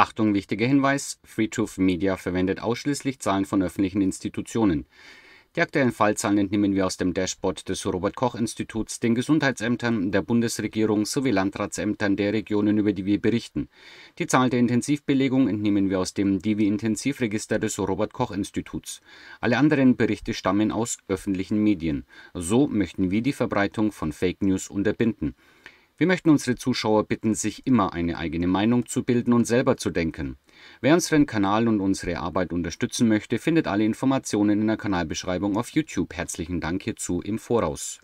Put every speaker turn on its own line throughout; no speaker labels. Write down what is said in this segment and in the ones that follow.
Achtung, wichtiger Hinweis, Free-Truth Media verwendet ausschließlich Zahlen von öffentlichen Institutionen. Die aktuellen Fallzahlen entnehmen wir aus dem Dashboard des Robert-Koch-Instituts, den Gesundheitsämtern, der Bundesregierung sowie Landratsämtern der Regionen, über die wir berichten. Die Zahl der Intensivbelegung entnehmen wir aus dem Divi-Intensivregister des Robert-Koch-Instituts. Alle anderen Berichte stammen aus öffentlichen Medien. So möchten wir die Verbreitung von Fake News unterbinden. Wir möchten unsere Zuschauer bitten, sich immer eine eigene Meinung zu bilden und selber zu denken. Wer unseren Kanal und unsere Arbeit unterstützen möchte, findet alle Informationen in der Kanalbeschreibung auf YouTube. Herzlichen Dank hierzu im Voraus.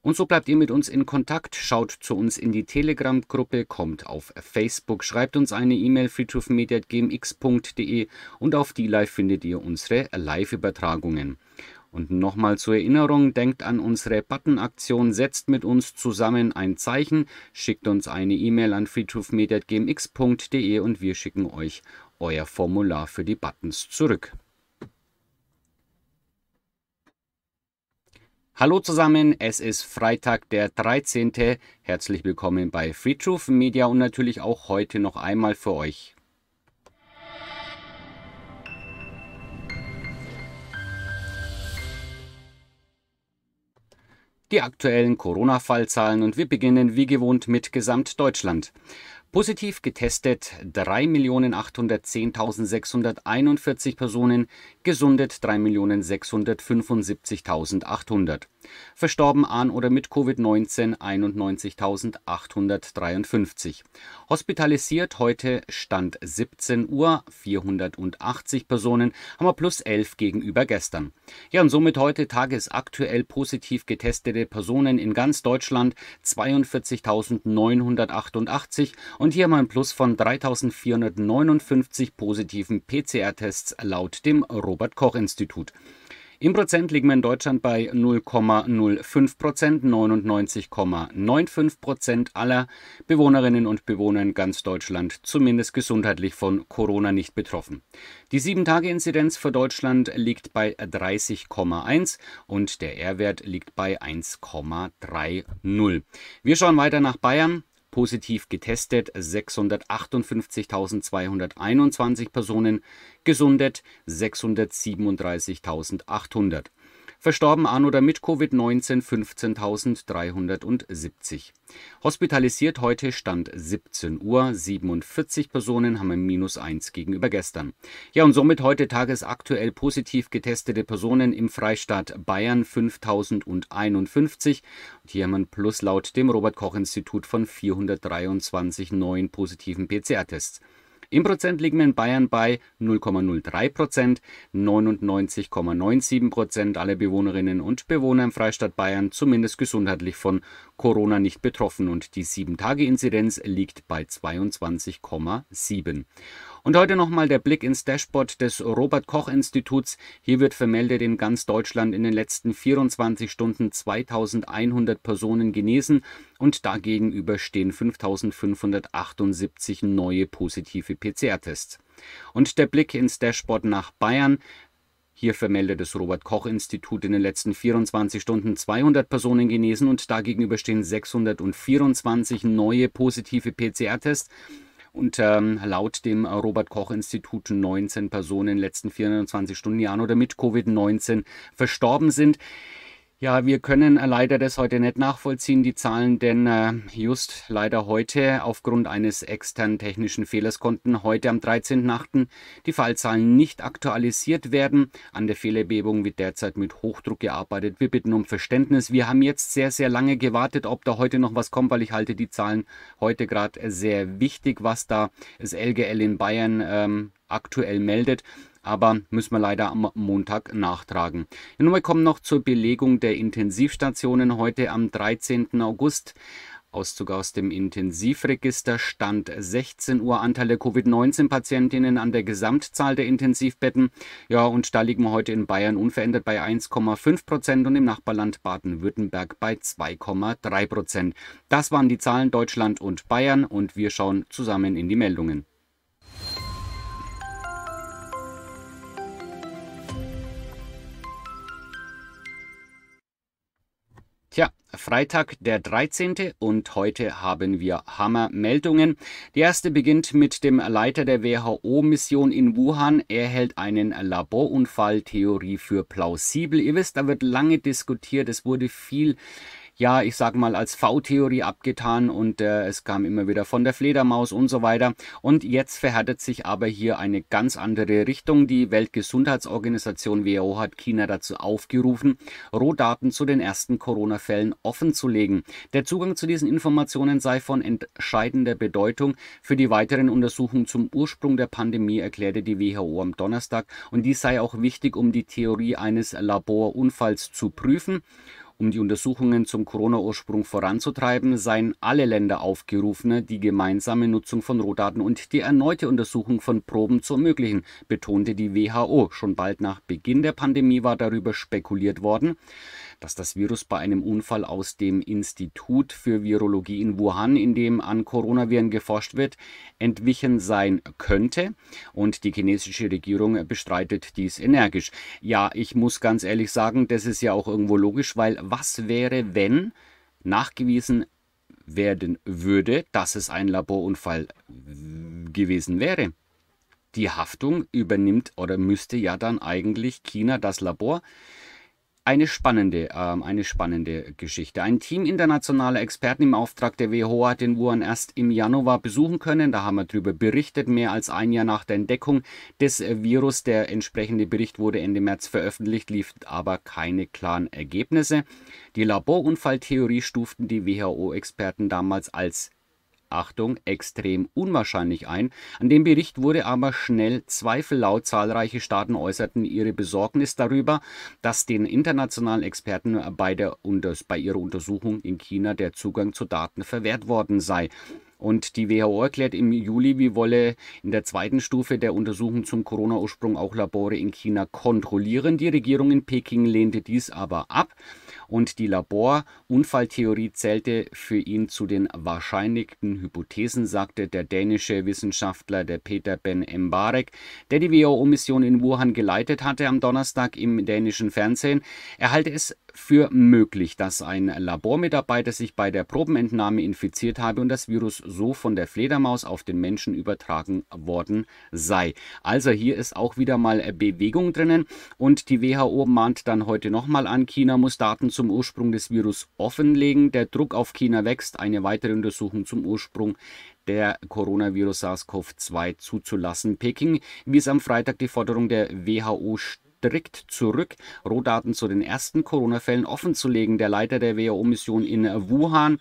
Und so bleibt ihr mit uns in Kontakt, schaut zu uns in die Telegram-Gruppe, kommt auf Facebook, schreibt uns eine E-Mail friedhofmedia.gmx.de und auf die Live findet ihr unsere Live-Übertragungen. Und nochmal zur Erinnerung, denkt an unsere Button-Aktion, setzt mit uns zusammen ein Zeichen, schickt uns eine E-Mail an friedhofmed.gmx.de und wir schicken euch euer Formular für die Buttons zurück. Hallo zusammen, es ist Freitag der 13. Herzlich willkommen bei Free Media und natürlich auch heute noch einmal für euch die aktuellen Corona-Fallzahlen und wir beginnen wie gewohnt mit Gesamtdeutschland. Positiv getestet 3.810.641 Personen, gesundet 3.675.800 verstorben an oder mit Covid-19 91.853. Hospitalisiert heute Stand 17 Uhr 480 Personen, haben wir plus 11 gegenüber gestern. Ja, und somit heute tagesaktuell positiv getestete Personen in ganz Deutschland 42.988 und hier haben wir ein Plus von 3.459 positiven PCR-Tests laut dem Robert-Koch-Institut. Im Prozent liegen wir in Deutschland bei 0,05 Prozent. 99,95 Prozent aller Bewohnerinnen und Bewohner in ganz Deutschland zumindest gesundheitlich von Corona nicht betroffen. Die 7-Tage-Inzidenz für Deutschland liegt bei 30,1 und der R-Wert liegt bei 1,30. Wir schauen weiter nach Bayern positiv getestet 658.221 Personen, gesundet 637.800 verstorben an oder mit Covid-19 15.370. Hospitalisiert heute Stand 17 Uhr, 47 Personen haben ein Minus 1 gegenüber gestern. Ja, und somit heute tagesaktuell positiv getestete Personen im Freistaat Bayern 5.051. Und hier haben wir Plus laut dem Robert-Koch-Institut von 423 neuen positiven PCR-Tests. Im Prozent liegen wir in Bayern bei 0,03 Prozent. 99,97 Prozent aller Bewohnerinnen und Bewohner im Freistaat Bayern zumindest gesundheitlich von Corona nicht betroffen und die 7-Tage-Inzidenz liegt bei 22,7. Und heute nochmal der Blick ins Dashboard des Robert Koch Instituts. Hier wird vermeldet, in ganz Deutschland in den letzten 24 Stunden 2100 Personen genesen und dagegenüber stehen 5578 neue positive PCR-Tests. Und der Blick ins Dashboard nach Bayern. Hier vermeldet das Robert Koch Institut in den letzten 24 Stunden 200 Personen genesen und dagegenüber stehen 624 neue positive PCR-Tests und ähm, laut dem Robert-Koch-Institut 19 Personen in den letzten 24 Stunden Jahren oder mit Covid-19 verstorben sind. Ja, wir können äh, leider das heute nicht nachvollziehen, die Zahlen, denn äh, just leider heute aufgrund eines externen technischen Fehlers konnten heute am 13.8. die Fallzahlen nicht aktualisiert werden. An der Fehlerbebung wird derzeit mit Hochdruck gearbeitet. Wir bitten um Verständnis. Wir haben jetzt sehr, sehr lange gewartet, ob da heute noch was kommt, weil ich halte die Zahlen heute gerade sehr wichtig, was da das LGL in Bayern ähm, aktuell meldet aber müssen wir leider am Montag nachtragen. nun, wir kommen noch zur Belegung der Intensivstationen heute am 13. August. Auszug aus dem Intensivregister Stand 16 Uhr Anteil der Covid-19-Patientinnen an der Gesamtzahl der Intensivbetten. Ja, und da liegen wir heute in Bayern unverändert bei 1,5 Prozent und im Nachbarland Baden-Württemberg bei 2,3 Prozent. Das waren die Zahlen Deutschland und Bayern und wir schauen zusammen in die Meldungen. Tja, Freitag der 13. und heute haben wir Hammermeldungen. Die erste beginnt mit dem Leiter der WHO-Mission in Wuhan. Er hält einen Laborunfall-Theorie für plausibel. Ihr wisst, da wird lange diskutiert, es wurde viel ja, ich sag mal, als V-Theorie abgetan und äh, es kam immer wieder von der Fledermaus und so weiter. Und jetzt verhärtet sich aber hier eine ganz andere Richtung. Die Weltgesundheitsorganisation WHO hat China dazu aufgerufen, Rohdaten zu den ersten Corona-Fällen offenzulegen. Der Zugang zu diesen Informationen sei von entscheidender Bedeutung für die weiteren Untersuchungen zum Ursprung der Pandemie, erklärte die WHO am Donnerstag. Und dies sei auch wichtig, um die Theorie eines Laborunfalls zu prüfen. Um die Untersuchungen zum Corona-Ursprung voranzutreiben, seien alle Länder aufgerufen, die gemeinsame Nutzung von Rohdaten und die erneute Untersuchung von Proben zu ermöglichen, betonte die WHO. Schon bald nach Beginn der Pandemie war darüber spekuliert worden dass das Virus bei einem Unfall aus dem Institut für Virologie in Wuhan, in dem an Coronaviren geforscht wird, entwichen sein könnte. Und die chinesische Regierung bestreitet dies energisch. Ja, ich muss ganz ehrlich sagen, das ist ja auch irgendwo logisch, weil was wäre, wenn nachgewiesen werden würde, dass es ein Laborunfall gewesen wäre? Die Haftung übernimmt oder müsste ja dann eigentlich China das Labor eine spannende, ähm, eine spannende Geschichte. Ein Team internationaler Experten im Auftrag der WHO hat den Wuhan erst im Januar besuchen können. Da haben wir darüber berichtet, mehr als ein Jahr nach der Entdeckung des Virus. Der entsprechende Bericht wurde Ende März veröffentlicht, lief aber keine klaren Ergebnisse. Die Laborunfalltheorie stuften die WHO-Experten damals als Achtung, extrem unwahrscheinlich ein. An dem Bericht wurde aber schnell Zweifel laut. Zahlreiche Staaten äußerten ihre Besorgnis darüber, dass den internationalen Experten bei, der, bei ihrer Untersuchung in China der Zugang zu Daten verwehrt worden sei. Und die WHO erklärt im Juli, wie wolle in der zweiten Stufe der Untersuchung zum Corona-Ursprung auch Labore in China kontrollieren. Die Regierung in Peking lehnte dies aber ab und die Labor-Unfalltheorie zählte für ihn zu den wahrscheinlichsten Hypothesen, sagte der dänische Wissenschaftler der Peter Ben Mbarek, der die WHO-Mission in Wuhan geleitet hatte, am Donnerstag im dänischen Fernsehen. Er halte es für möglich, dass ein Labormitarbeiter sich bei der Probenentnahme infiziert habe und das Virus so von der Fledermaus auf den Menschen übertragen worden sei. Also hier ist auch wieder mal äh, Bewegung drinnen und die WHO mahnt dann heute nochmal an, China muss Daten zum Ursprung des Virus offenlegen. Der Druck auf China wächst, eine weitere Untersuchung zum Ursprung der Coronavirus SARS-CoV-2 zuzulassen. Peking wies am Freitag die Forderung der WHO strikt zurück, Rohdaten zu den ersten Corona-Fällen offenzulegen. Der Leiter der WHO-Mission in Wuhan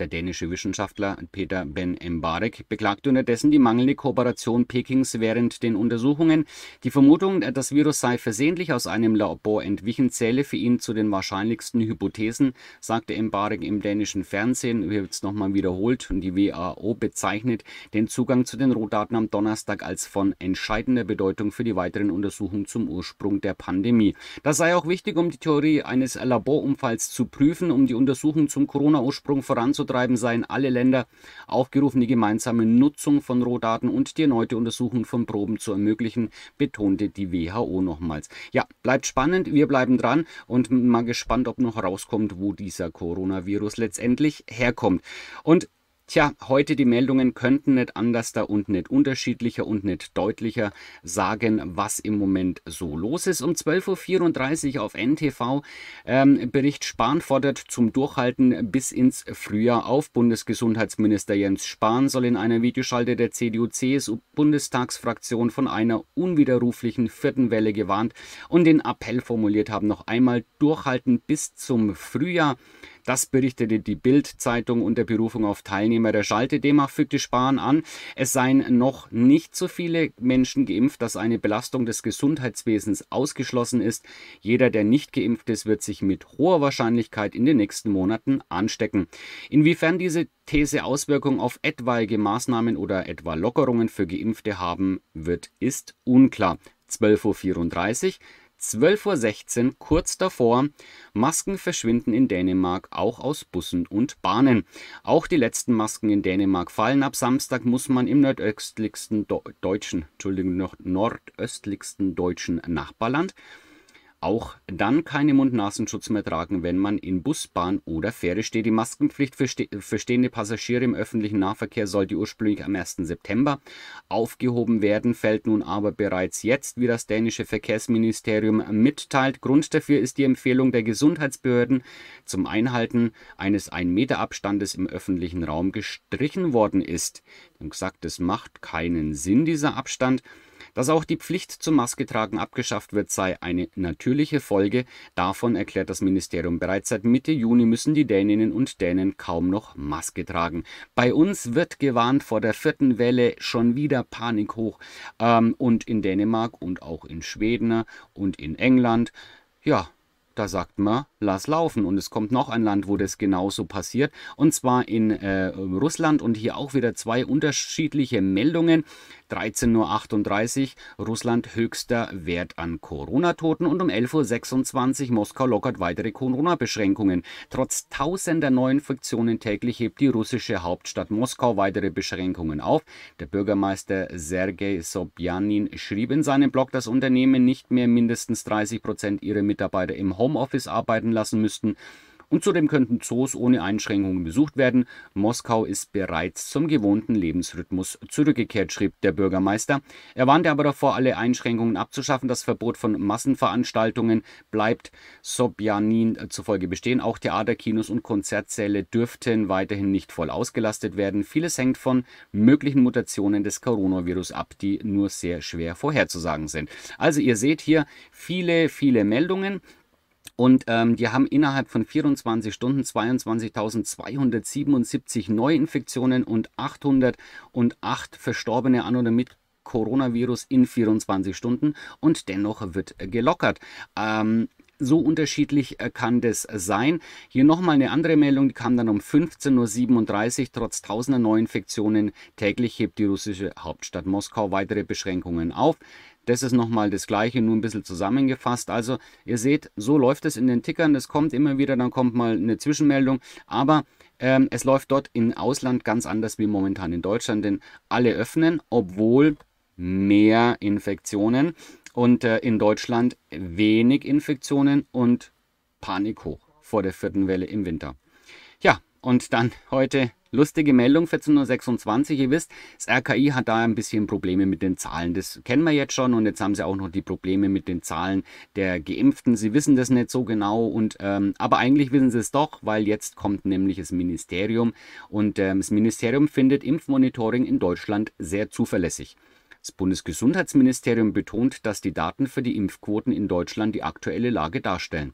der dänische Wissenschaftler Peter Ben Mbarek beklagte unterdessen die mangelnde Kooperation Pekings während den Untersuchungen. Die Vermutung, das Virus sei versehentlich aus einem Labor entwichen, zähle für ihn zu den wahrscheinlichsten Hypothesen, sagte Mbarek im dänischen Fernsehen. Hier wird es nochmal wiederholt und die WHO bezeichnet den Zugang zu den Rohdaten am Donnerstag als von entscheidender Bedeutung für die weiteren Untersuchungen zum Ursprung der Pandemie. Das sei auch wichtig, um die Theorie eines Laborunfalls zu prüfen, um die Untersuchung zum Corona-Ursprung voranzutreiben voranzutreiben, seien alle Länder aufgerufen, die gemeinsame Nutzung von Rohdaten und die erneute Untersuchung von Proben zu ermöglichen, betonte die WHO nochmals. Ja, bleibt spannend, wir bleiben dran und mal gespannt, ob noch rauskommt, wo dieser Coronavirus letztendlich herkommt. Und Tja, heute die Meldungen könnten nicht anders da und nicht unterschiedlicher und nicht deutlicher sagen, was im Moment so los ist. Um 12.34 Uhr auf NTV ähm, Bericht Spahn fordert zum Durchhalten bis ins Frühjahr auf. Bundesgesundheitsminister Jens Spahn soll in einer Videoschalte der CDU-CSU-Bundestagsfraktion von einer unwiderruflichen vierten Welle gewarnt und den Appell formuliert haben, noch einmal durchhalten bis zum Frühjahr. Das berichtete die Bild-Zeitung unter Berufung auf Teilnehmer der Schalte. Demach fügte Spahn an, es seien noch nicht so viele Menschen geimpft, dass eine Belastung des Gesundheitswesens ausgeschlossen ist. Jeder, der nicht geimpft ist, wird sich mit hoher Wahrscheinlichkeit in den nächsten Monaten anstecken. Inwiefern diese These Auswirkungen auf etwaige Maßnahmen oder etwa Lockerungen für Geimpfte haben wird, ist unklar. 12.34 Uhr. 12.16 Uhr, kurz davor. Masken verschwinden in Dänemark auch aus Bussen und Bahnen. Auch die letzten Masken in Dänemark fallen. Ab Samstag muss man im nordöstlichsten Do deutschen, Entschuldigung, nordöstlichsten deutschen Nachbarland auch dann keine mund nasen schutz mehr tragen, wenn man in Bus, Bahn oder Fähre steht. Die Maskenpflicht für, ste für stehende Passagiere im öffentlichen Nahverkehr sollte ursprünglich am 1. September aufgehoben werden, fällt nun aber bereits jetzt, wie das dänische Verkehrsministerium mitteilt. Grund dafür ist die Empfehlung der Gesundheitsbehörden zum Einhalten eines 1 Meter Abstandes im öffentlichen Raum gestrichen worden ist. Und gesagt, es macht keinen Sinn, dieser Abstand. Dass auch die Pflicht zum Masketragen abgeschafft wird, sei eine natürliche Folge. Davon erklärt das Ministerium bereits seit Mitte Juni müssen die Däninnen und Dänen kaum noch Maske tragen. Bei uns wird gewarnt vor der vierten Welle, schon wieder Panik hoch. Ähm, und in Dänemark und auch in Schweden und in England, ja, da sagt man lass laufen. Und es kommt noch ein Land, wo das genauso passiert. Und zwar in äh, Russland. Und hier auch wieder zwei unterschiedliche Meldungen. 13.38 Uhr, Russland höchster Wert an Corona-Toten. Und um 11.26 Uhr, Moskau lockert weitere Corona-Beschränkungen. Trotz tausender neuen Infektionen täglich hebt die russische Hauptstadt Moskau weitere Beschränkungen auf. Der Bürgermeister Sergei Sobjanin schrieb in seinem Blog, dass Unternehmen nicht mehr mindestens 30 Prozent ihrer Mitarbeiter im Homeoffice arbeiten lassen müssten. Und zudem könnten Zoos ohne Einschränkungen besucht werden. Moskau ist bereits zum gewohnten Lebensrhythmus zurückgekehrt, schrieb der Bürgermeister. Er warnte aber davor, alle Einschränkungen abzuschaffen. Das Verbot von Massenveranstaltungen bleibt Sobjanin zufolge bestehen. Auch Theater, Kinos und Konzertsäle dürften weiterhin nicht voll ausgelastet werden. Vieles hängt von möglichen Mutationen des Coronavirus ab, die nur sehr schwer vorherzusagen sind. Also ihr seht hier viele, viele Meldungen. Und ähm, die haben innerhalb von 24 Stunden 22.277 Neuinfektionen und 808 Verstorbene an oder mit Coronavirus in 24 Stunden und dennoch wird gelockert. Ähm, so unterschiedlich äh, kann das sein. Hier nochmal eine andere Meldung, die kam dann um 15.37 Uhr. Trotz tausender Neuinfektionen täglich hebt die russische Hauptstadt Moskau weitere Beschränkungen auf. Das ist nochmal das gleiche, nur ein bisschen zusammengefasst. Also ihr seht, so läuft es in den Tickern. Das kommt immer wieder, dann kommt mal eine Zwischenmeldung. Aber ähm, es läuft dort im Ausland ganz anders wie momentan in Deutschland, denn alle öffnen, obwohl mehr Infektionen und äh, in Deutschland wenig Infektionen und Panik hoch vor der vierten Welle im Winter. Ja, und dann heute lustige Meldung, 14.26 Uhr. Ihr wisst, das RKI hat da ein bisschen Probleme mit den Zahlen. Das kennen wir jetzt schon. Und jetzt haben sie auch noch die Probleme mit den Zahlen der Geimpften. Sie wissen das nicht so genau. Und, ähm, aber eigentlich wissen sie es doch, weil jetzt kommt nämlich das Ministerium. Und ähm, das Ministerium findet Impfmonitoring in Deutschland sehr zuverlässig. Das Bundesgesundheitsministerium betont, dass die Daten für die Impfquoten in Deutschland die aktuelle Lage darstellen.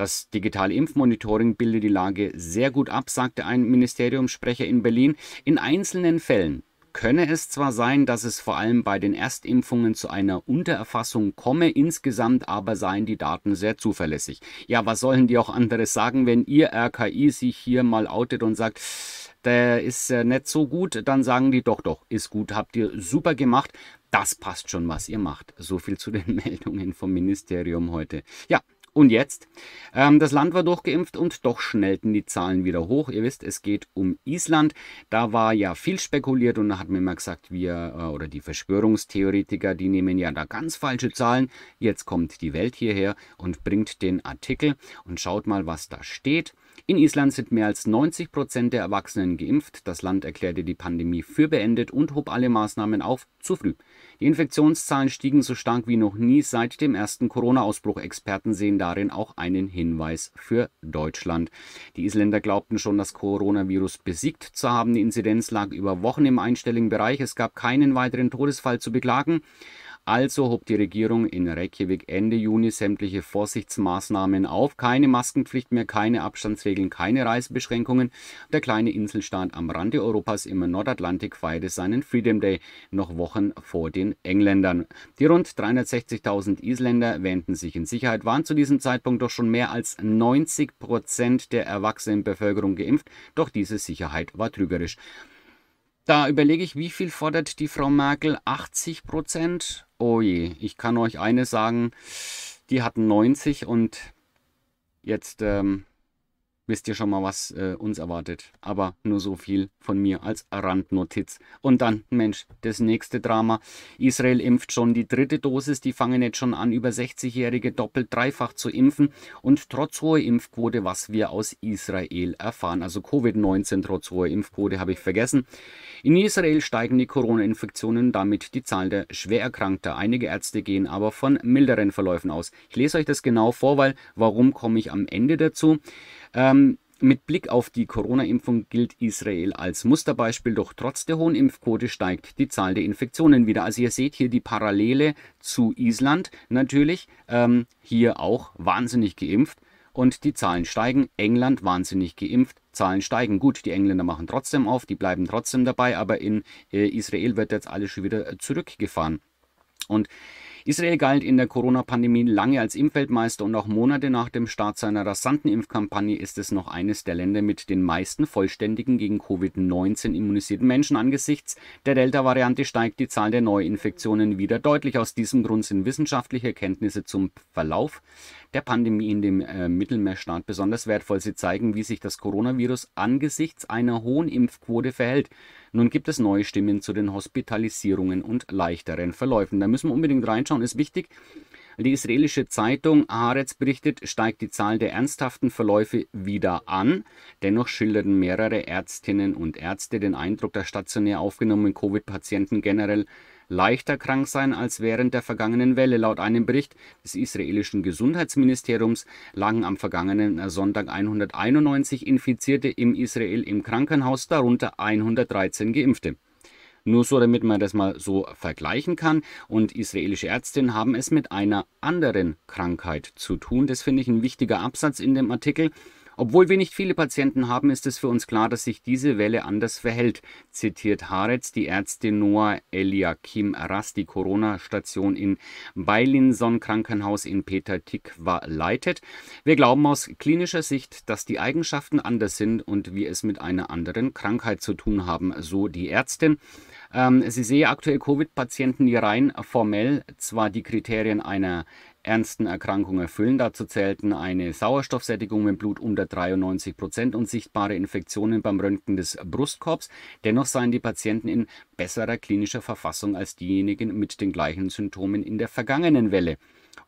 Das digitale Impfmonitoring bilde die Lage sehr gut ab, sagte ein Ministeriumssprecher in Berlin. In einzelnen Fällen könne es zwar sein, dass es vor allem bei den Erstimpfungen zu einer Untererfassung komme, insgesamt aber seien die Daten sehr zuverlässig. Ja, was sollen die auch anderes sagen, wenn ihr RKI sich hier mal outet und sagt, der ist äh, nicht so gut, dann sagen die doch, doch, ist gut, habt ihr super gemacht. Das passt schon, was ihr macht. So viel zu den Meldungen vom Ministerium heute. Ja, und jetzt? Ähm, das Land war durchgeimpft und doch schnellten die Zahlen wieder hoch. Ihr wisst, es geht um Island. Da war ja viel spekuliert und da hat mir immer gesagt, wir äh, oder die Verschwörungstheoretiker, die nehmen ja da ganz falsche Zahlen. Jetzt kommt die Welt hierher und bringt den Artikel und schaut mal, was da steht. In Island sind mehr als 90 Prozent der Erwachsenen geimpft. Das Land erklärte die Pandemie für beendet und hob alle Maßnahmen auf zu früh. Die Infektionszahlen stiegen so stark wie noch nie seit dem ersten Corona-Ausbruch. Experten sehen darin auch einen Hinweis für Deutschland. Die Isländer glaubten schon, das Coronavirus besiegt zu haben. Die Inzidenz lag über Wochen im einstelligen Bereich. Es gab keinen weiteren Todesfall zu beklagen. Also hob die Regierung in Reykjavik Ende Juni sämtliche Vorsichtsmaßnahmen auf. Keine Maskenpflicht mehr, keine Abstandsregeln, keine Reisebeschränkungen. Der kleine Inselstaat am Rande Europas im Nordatlantik feierte seinen Freedom Day noch Wochen vor den Engländern. Die rund 360.000 Isländer wähnten sich in Sicherheit, waren zu diesem Zeitpunkt doch schon mehr als 90 Prozent der erwachsenen Bevölkerung geimpft. Doch diese Sicherheit war trügerisch. Da überlege ich, wie viel fordert die Frau Merkel? 80 Prozent? Oh je, ich kann euch eines sagen, die hatten 90 und jetzt ähm, wisst ihr schon mal, was äh, uns erwartet. Aber nur so viel von mir als Randnotiz. Und dann, Mensch, das nächste Drama. Israel impft schon die dritte Dosis. Die fangen jetzt schon an, über 60-Jährige doppelt dreifach zu impfen. Und trotz hoher Impfquote, was wir aus Israel erfahren. Also Covid-19 trotz hoher Impfquote habe ich vergessen. In Israel steigen die Corona-Infektionen, damit die Zahl der Schwererkrankter. Einige Ärzte gehen aber von milderen Verläufen aus. Ich lese euch das genau vor, weil warum komme ich am Ende dazu? Ähm, mit Blick auf die Corona-Impfung gilt Israel als Musterbeispiel, doch trotz der hohen Impfquote steigt die Zahl der Infektionen wieder. Also ihr seht hier die Parallele zu Island natürlich, ähm, hier auch wahnsinnig geimpft und die Zahlen steigen. England wahnsinnig geimpft, Zahlen steigen. Gut, die Engländer machen trotzdem auf, die bleiben trotzdem dabei, aber in äh, Israel wird jetzt alles schon wieder äh, zurückgefahren. Und Israel galt in der Corona-Pandemie lange als Impfweltmeister und auch Monate nach dem Start seiner rasanten Impfkampagne ist es noch eines der Länder mit den meisten vollständigen gegen Covid-19 immunisierten Menschen. Angesichts der Delta-Variante steigt die Zahl der Neuinfektionen wieder deutlich. Aus diesem Grund sind wissenschaftliche Erkenntnisse zum Verlauf der Pandemie in dem äh, Mittelmeerstaat besonders wertvoll. Sie zeigen, wie sich das Coronavirus angesichts einer hohen Impfquote verhält. Nun gibt es neue Stimmen zu den Hospitalisierungen und leichteren Verläufen. Da müssen wir unbedingt reinschauen, ist wichtig. Die israelische Zeitung Haaretz berichtet, steigt die Zahl der ernsthaften Verläufe wieder an. Dennoch schilderten mehrere Ärztinnen und Ärzte den Eindruck, dass stationär aufgenommene Covid-Patienten generell leichter krank sein als während der vergangenen Welle. Laut einem Bericht des israelischen Gesundheitsministeriums lagen am vergangenen Sonntag 191 Infizierte im Israel im Krankenhaus, darunter 113 Geimpfte. Nur so, damit man das mal so vergleichen kann. Und israelische Ärztinnen haben es mit einer anderen Krankheit zu tun. Das finde ich ein wichtiger Absatz in dem Artikel. Obwohl wir nicht viele Patienten haben, ist es für uns klar, dass sich diese Welle anders verhält, zitiert Haaretz die Ärztin Noah Eliakim Ras, die Corona-Station in Beilinson Krankenhaus in Peter Tikva leitet. Wir glauben aus klinischer Sicht, dass die Eigenschaften anders sind und wir es mit einer anderen Krankheit zu tun haben, so die Ärztin. Ähm, sie sehe aktuell Covid-Patienten, die rein formell zwar die Kriterien einer ernsten Erkrankungen erfüllen. Dazu zählten eine Sauerstoffsättigung im Blut unter 93 Prozent und sichtbare Infektionen beim Röntgen des Brustkorbs. Dennoch seien die Patienten in besserer klinischer Verfassung als diejenigen mit den gleichen Symptomen in der vergangenen Welle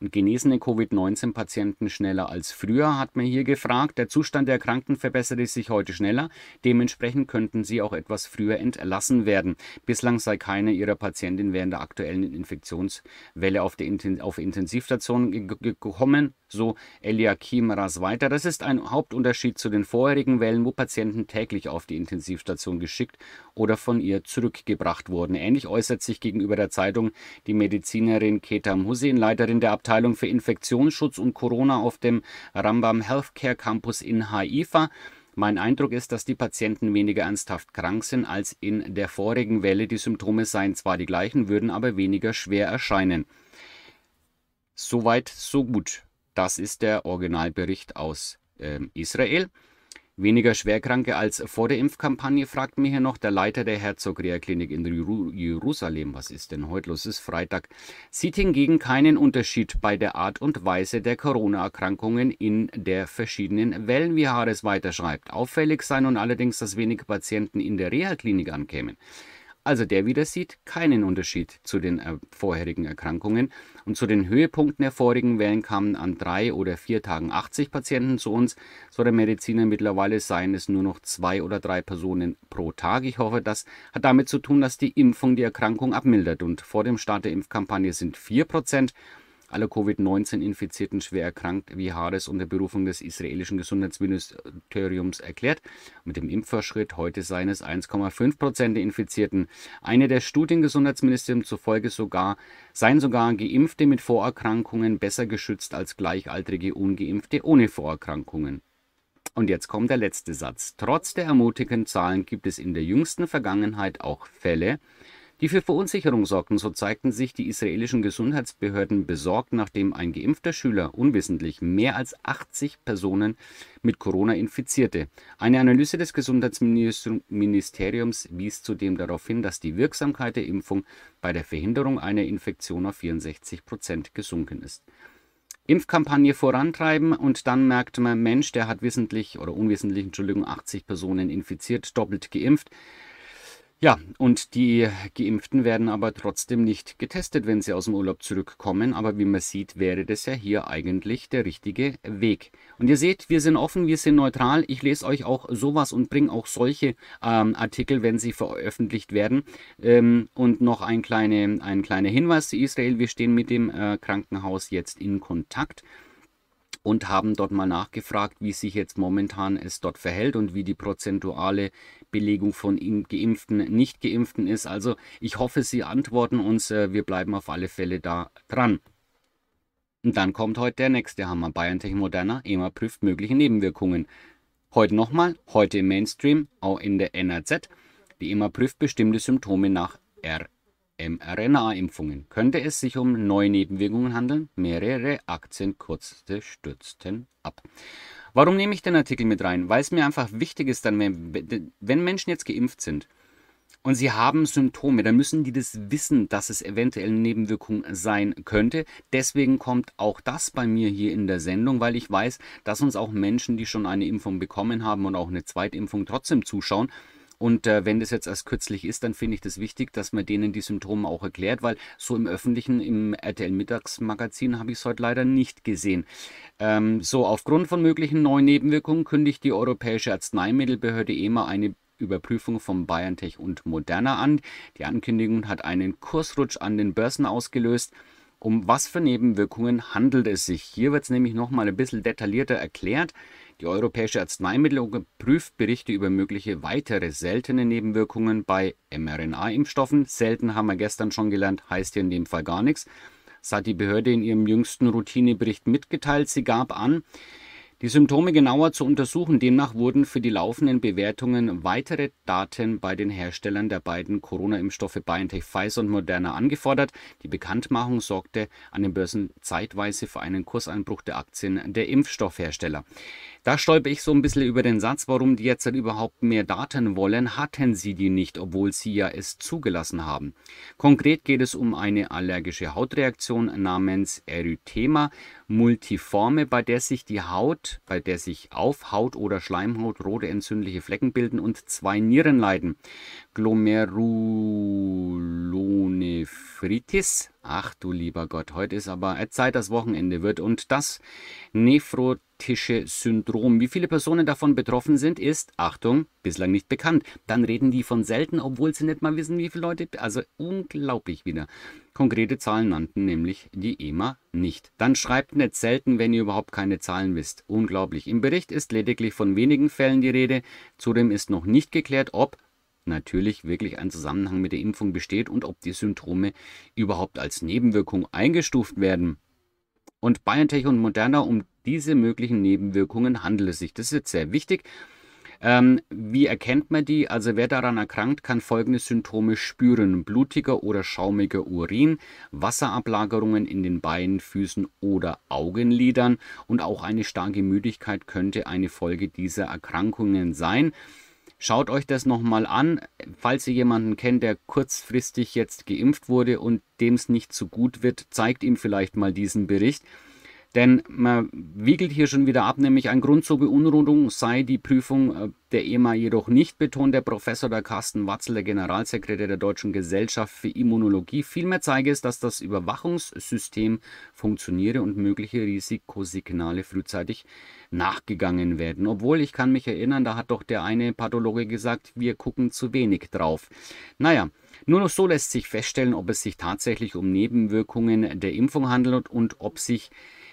und genesene Covid-19-Patienten schneller als früher, hat man hier gefragt. Der Zustand der Erkrankten verbessere sich heute schneller. Dementsprechend könnten sie auch etwas früher entlassen werden. Bislang sei keine ihrer Patientin während der aktuellen Infektionswelle auf, der Inten auf Intensivstation gekommen so Eliakim weiter. Das ist ein Hauptunterschied zu den vorherigen Wellen, wo Patienten täglich auf die Intensivstation geschickt oder von ihr zurückgebracht wurden. Ähnlich äußert sich gegenüber der Zeitung die Medizinerin Ketam Hussein, Leiterin der Abteilung für Infektionsschutz und Corona auf dem Rambam Healthcare Campus in Haifa. Mein Eindruck ist, dass die Patienten weniger ernsthaft krank sind als in der vorigen Welle. Die Symptome seien zwar die gleichen, würden aber weniger schwer erscheinen. Soweit, so gut. Das ist der Originalbericht aus äh, Israel. Weniger Schwerkranke als vor der Impfkampagne, fragt mir hier noch der Leiter der Herzog Rea Klinik in Jeru Jerusalem. Was ist denn heute los? Es ist Freitag. Sieht hingegen keinen Unterschied bei der Art und Weise der Corona-Erkrankungen in der verschiedenen Wellen, wie Hares weiterschreibt. Auffällig sein und allerdings, dass wenige Patienten in der Reha-Klinik ankämen. Also der wieder sieht keinen Unterschied zu den äh, vorherigen Erkrankungen. Und zu den Höhepunkten der vorigen Wellen kamen an drei oder vier Tagen 80 Patienten zu uns. So der Mediziner mittlerweile seien es nur noch zwei oder drei Personen pro Tag. Ich hoffe, das hat damit zu tun, dass die Impfung die Erkrankung abmildert. Und vor dem Start der Impfkampagne sind vier Prozent aller Covid-19-Infizierten schwer erkrankt, wie Haares unter Berufung des israelischen Gesundheitsministeriums erklärt. Mit dem Impfverschritt heute seien es 1,5 Prozent der Infizierten. Eine der Studien Gesundheitsministerium zufolge sogar, seien sogar Geimpfte mit Vorerkrankungen besser geschützt als gleichaltrige Ungeimpfte ohne Vorerkrankungen. Und jetzt kommt der letzte Satz. Trotz der ermutigenden Zahlen gibt es in der jüngsten Vergangenheit auch Fälle, die für Verunsicherung sorgten, so zeigten sich die israelischen Gesundheitsbehörden besorgt, nachdem ein geimpfter Schüler unwissentlich mehr als 80 Personen mit Corona infizierte. Eine Analyse des Gesundheitsministeriums wies zudem darauf hin, dass die Wirksamkeit der Impfung bei der Verhinderung einer Infektion auf 64 Prozent gesunken ist. Impfkampagne vorantreiben und dann merkt man, Mensch, der hat wissentlich oder unwissentlich, Entschuldigung, 80 Personen infiziert, doppelt geimpft. Ja, und die Geimpften werden aber trotzdem nicht getestet, wenn sie aus dem Urlaub zurückkommen. Aber wie man sieht, wäre das ja hier eigentlich der richtige Weg. Und ihr seht, wir sind offen, wir sind neutral. Ich lese euch auch sowas und bringe auch solche ähm, Artikel, wenn sie veröffentlicht werden. Ähm, und noch ein, kleine, ein kleiner Hinweis zu Israel. Wir stehen mit dem äh, Krankenhaus jetzt in Kontakt und haben dort mal nachgefragt, wie sich jetzt momentan es dort verhält und wie die prozentuale Belegung von Geimpften, Nicht-Geimpften ist. Also ich hoffe, Sie antworten uns. Äh, wir bleiben auf alle Fälle da dran. Und dann kommt heute der nächste Hammer. BayernTech Moderna, EMA prüft mögliche Nebenwirkungen. Heute nochmal, heute im Mainstream, auch in der NRZ. Die EMA prüft bestimmte Symptome nach R mRNA-Impfungen könnte es sich um neue Nebenwirkungen handeln. Mehrere Aktien kurzte stürzten ab. Warum nehme ich den Artikel mit rein? Weil es mir einfach wichtig ist, dann, wenn, wenn Menschen jetzt geimpft sind und sie haben Symptome, dann müssen die das wissen, dass es eventuell eine Nebenwirkung sein könnte. Deswegen kommt auch das bei mir hier in der Sendung, weil ich weiß, dass uns auch Menschen, die schon eine Impfung bekommen haben und auch eine Zweitimpfung trotzdem zuschauen und äh, wenn das jetzt erst kürzlich ist, dann finde ich das wichtig, dass man denen die Symptome auch erklärt, weil so im öffentlichen, im RTL-Mittagsmagazin habe ich es heute leider nicht gesehen. Ähm, so, aufgrund von möglichen neuen Nebenwirkungen kündigt die Europäische Arzneimittelbehörde EMA eine Überprüfung von BayernTech und Moderna an. Die Ankündigung hat einen Kursrutsch an den Börsen ausgelöst. Um was für Nebenwirkungen handelt es sich? Hier wird es nämlich nochmal ein bisschen detaillierter erklärt. Die Europäische Arzneimittelagentur prüft Berichte über mögliche weitere seltene Nebenwirkungen bei mRNA-Impfstoffen. Selten haben wir gestern schon gelernt, heißt hier in dem Fall gar nichts. Das hat die Behörde in ihrem jüngsten Routinebericht mitgeteilt. Sie gab an, die Symptome genauer zu untersuchen. Demnach wurden für die laufenden Bewertungen weitere Daten bei den Herstellern der beiden Corona-Impfstoffe BioNTech Pfizer und Moderna angefordert. Die Bekanntmachung sorgte an den Börsen zeitweise für einen Kurseinbruch der Aktien der Impfstoffhersteller. Da stolpe ich so ein bisschen über den Satz, warum die jetzt überhaupt mehr Daten wollen, hatten sie die nicht, obwohl sie ja es zugelassen haben. Konkret geht es um eine allergische Hautreaktion namens Erythema multiforme, bei der sich die Haut, bei der sich auf Haut oder Schleimhaut rote entzündliche Flecken bilden und zwei Nieren leiden. Glomerulonephritis. Ach du lieber Gott, heute ist aber äh, Zeit, das Wochenende wird und das Nephrotis. Nachttische-Syndrom. Wie viele Personen davon betroffen sind, ist, Achtung, bislang nicht bekannt. Dann reden die von selten, obwohl sie nicht mal wissen, wie viele Leute. Also unglaublich wieder. Konkrete Zahlen nannten nämlich die EMA nicht. Dann schreibt nicht selten, wenn ihr überhaupt keine Zahlen wisst. Unglaublich. Im Bericht ist lediglich von wenigen Fällen die Rede. Zudem ist noch nicht geklärt, ob natürlich wirklich ein Zusammenhang mit der Impfung besteht und ob die Symptome überhaupt als Nebenwirkung eingestuft werden. Und BioNTech und Moderna, um diese möglichen Nebenwirkungen handelt es sich. Das ist jetzt sehr wichtig. Ähm, wie erkennt man die? Also wer daran erkrankt, kann folgende Symptome spüren. Blutiger oder schaumiger Urin, Wasserablagerungen in den Beinen, Füßen oder Augenlidern und auch eine starke Müdigkeit könnte eine Folge dieser Erkrankungen sein. Schaut euch das nochmal an. Falls ihr jemanden kennt, der kurzfristig jetzt geimpft wurde und dem es nicht so gut wird, zeigt ihm vielleicht mal diesen Bericht. Denn man wiegelt hier schon wieder ab, nämlich ein Grund zur Beunruhigung sei die Prüfung äh, der EMA jedoch nicht, betont der Professor der Carsten Watzel, der Generalsekretär der Deutschen Gesellschaft für Immunologie. Vielmehr zeige es, dass das Überwachungssystem funktioniere und mögliche Risikosignale frühzeitig nachgegangen werden. Obwohl, ich kann mich erinnern, da hat doch der eine Pathologe gesagt, wir gucken zu wenig drauf. Naja, nur noch so lässt sich feststellen, ob es sich tatsächlich um Nebenwirkungen der Impfung handelt und ob sich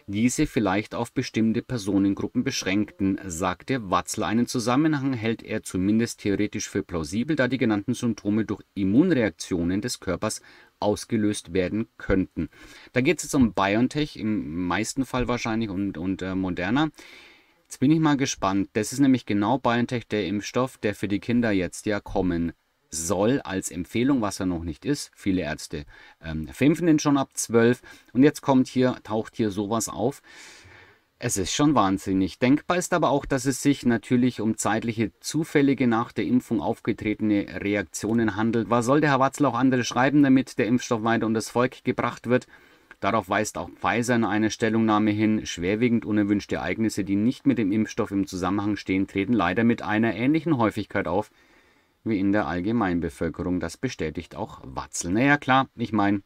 diese vielleicht auf bestimmte Personengruppen beschränkten, sagte Watzler. Einen Zusammenhang hält er zumindest theoretisch für plausibel, da die genannten Symptome durch Immunreaktionen des Körpers ausgelöst werden könnten. Da geht es jetzt um BioNTech, im meisten Fall wahrscheinlich, und, und äh, Moderna. Jetzt bin ich mal gespannt. Das ist nämlich genau BioNTech der Impfstoff, der für die Kinder jetzt ja kommen soll als Empfehlung, was er noch nicht ist. Viele Ärzte ähm, fimpfen den schon ab 12. Und jetzt kommt hier, taucht hier sowas auf. Es ist schon wahnsinnig. Denkbar ist aber auch, dass es sich natürlich um zeitliche zufällige nach der Impfung aufgetretene Reaktionen handelt. Was soll der Herr Watzel auch andere schreiben, damit der Impfstoff weiter unter das Volk gebracht wird? Darauf weist auch Pfizer in einer Stellungnahme hin, schwerwiegend unerwünschte Ereignisse, die nicht mit dem Impfstoff im Zusammenhang stehen, treten leider mit einer ähnlichen Häufigkeit auf wie in der Allgemeinbevölkerung. Das bestätigt auch Watzel. Naja, klar, ich meine,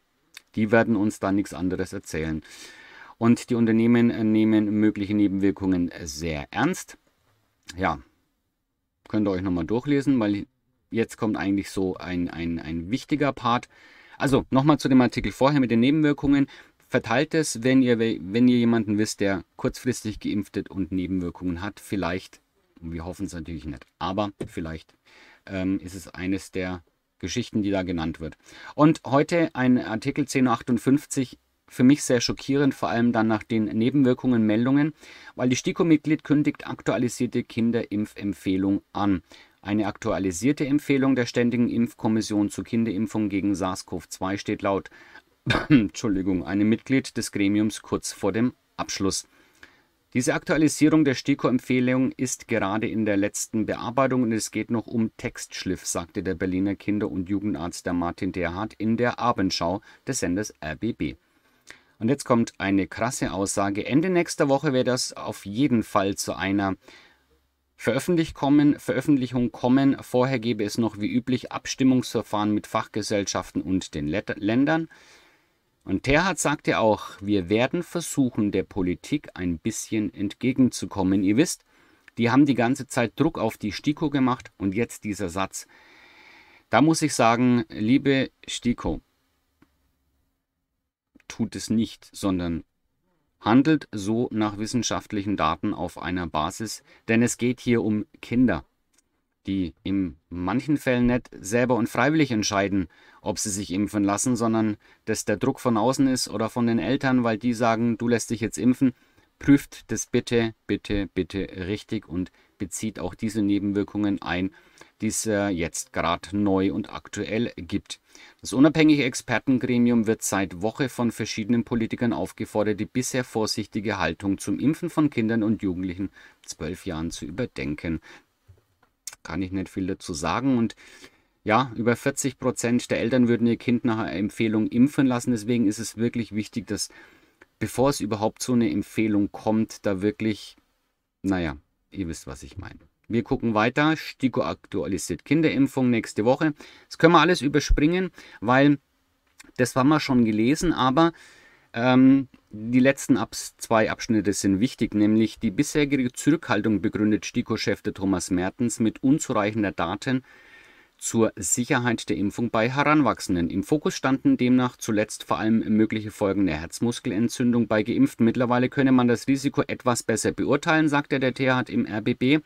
die werden uns da nichts anderes erzählen. Und die Unternehmen äh, nehmen mögliche Nebenwirkungen sehr ernst. Ja, könnt ihr euch nochmal durchlesen, weil jetzt kommt eigentlich so ein, ein, ein wichtiger Part. Also nochmal zu dem Artikel vorher mit den Nebenwirkungen. Verteilt es, wenn ihr, wenn ihr jemanden wisst, der kurzfristig geimpftet und Nebenwirkungen hat. Vielleicht, wir hoffen es natürlich nicht, aber vielleicht ähm, ist es eines der Geschichten, die da genannt wird. Und heute ein Artikel 1058 für mich sehr schockierend, vor allem dann nach den Nebenwirkungen Meldungen, weil die STIKO-Mitglied kündigt aktualisierte Kinderimpfempfehlung an. Eine aktualisierte Empfehlung der Ständigen Impfkommission zur Kinderimpfung gegen SARS-CoV-2 steht laut Entschuldigung, einem Mitglied des Gremiums kurz vor dem Abschluss. Diese Aktualisierung der STIKO-Empfehlung ist gerade in der letzten Bearbeitung und es geht noch um Textschliff, sagte der Berliner Kinder- und Jugendarzt der Martin Derhardt in der Abendschau des Senders RBB. Und jetzt kommt eine krasse Aussage. Ende nächster Woche wird das auf jeden Fall zu einer Veröffentlich kommen, Veröffentlichung kommen. Vorher gäbe es noch wie üblich Abstimmungsverfahren mit Fachgesellschaften und den Ländern. Und Terhardt sagte auch, wir werden versuchen, der Politik ein bisschen entgegenzukommen. Ihr wisst, die haben die ganze Zeit Druck auf die STIKO gemacht und jetzt dieser Satz. Da muss ich sagen, liebe STIKO, tut es nicht, sondern handelt so nach wissenschaftlichen Daten auf einer Basis, denn es geht hier um Kinder die in manchen Fällen nicht selber und freiwillig entscheiden, ob sie sich impfen lassen, sondern dass der Druck von außen ist oder von den Eltern, weil die sagen, du lässt dich jetzt impfen. Prüft das bitte, bitte, bitte richtig und bezieht auch diese Nebenwirkungen ein, die es äh, jetzt gerade neu und aktuell gibt. Das unabhängige Expertengremium wird seit Woche von verschiedenen Politikern aufgefordert, die bisher vorsichtige Haltung zum Impfen von Kindern und Jugendlichen zwölf Jahren zu überdenken kann ich nicht viel dazu sagen. Und ja, über 40 Prozent der Eltern würden ihr Kind nach einer Empfehlung impfen lassen. Deswegen ist es wirklich wichtig, dass bevor es überhaupt zu einer Empfehlung kommt, da wirklich, naja, ihr wisst, was ich meine. Wir gucken weiter. STIKO aktualisiert Kinderimpfung nächste Woche. Das können wir alles überspringen, weil das haben wir schon gelesen, aber ähm, die letzten Abs zwei Abschnitte sind wichtig, nämlich die bisherige Zurückhaltung begründet STIKO-Chef Thomas Mertens mit unzureichender Daten zur Sicherheit der Impfung bei Heranwachsenden. Im Fokus standen demnach zuletzt vor allem mögliche Folgen der Herzmuskelentzündung bei Geimpften. Mittlerweile könne man das Risiko etwas besser beurteilen, sagte der THAT im RBB.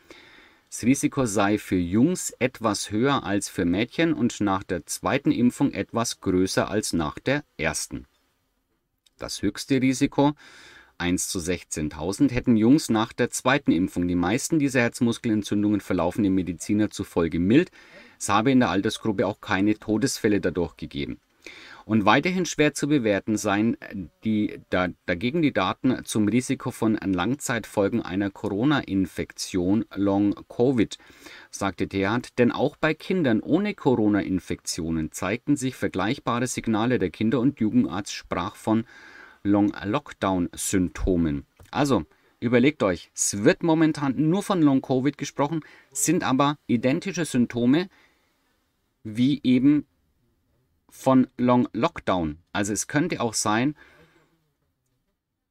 Das Risiko sei für Jungs etwas höher als für Mädchen und nach der zweiten Impfung etwas größer als nach der ersten. Das höchste Risiko (1 zu 16.000) hätten Jungs nach der zweiten Impfung. Die meisten dieser Herzmuskelentzündungen verlaufen dem Mediziner zufolge mild, es habe in der Altersgruppe auch keine Todesfälle dadurch gegeben und weiterhin schwer zu bewerten seien die, da, dagegen die Daten zum Risiko von Langzeitfolgen einer Corona-Infektion Long Covid, sagte Theat, denn auch bei Kindern ohne Corona-Infektionen zeigten sich vergleichbare Signale. Der Kinder- und Jugendarzt sprach von Long Lockdown-Symptomen. Also, Überlegt euch, es wird momentan nur von Long Covid gesprochen, sind aber identische Symptome wie eben von Long Lockdown. Also es könnte auch sein,